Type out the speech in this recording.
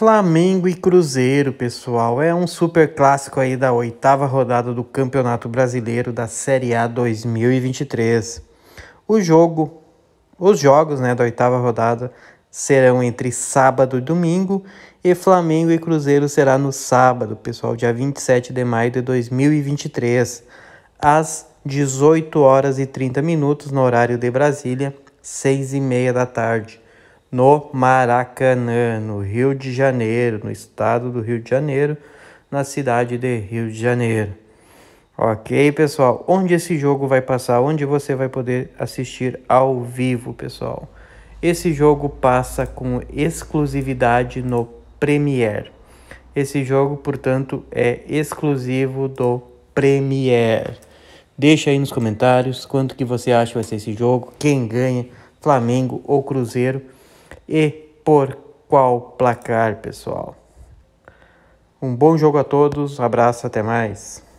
Flamengo e Cruzeiro, pessoal, é um super clássico aí da oitava rodada do Campeonato Brasileiro da Série A 2023. O jogo, os jogos, né, da oitava rodada serão entre sábado e domingo e Flamengo e Cruzeiro será no sábado, pessoal, dia 27 de maio de 2023, às 18 horas e 30 minutos no horário de Brasília, 6 e meia da tarde no Maracanã, no Rio de Janeiro, no estado do Rio de Janeiro, na cidade de Rio de Janeiro. Ok, pessoal? Onde esse jogo vai passar? Onde você vai poder assistir ao vivo, pessoal? Esse jogo passa com exclusividade no Premiere. Esse jogo, portanto, é exclusivo do Premiere. Deixa aí nos comentários quanto que você acha vai ser esse jogo, quem ganha, Flamengo ou Cruzeiro e por qual placar, pessoal? Um bom jogo a todos, abraço, até mais.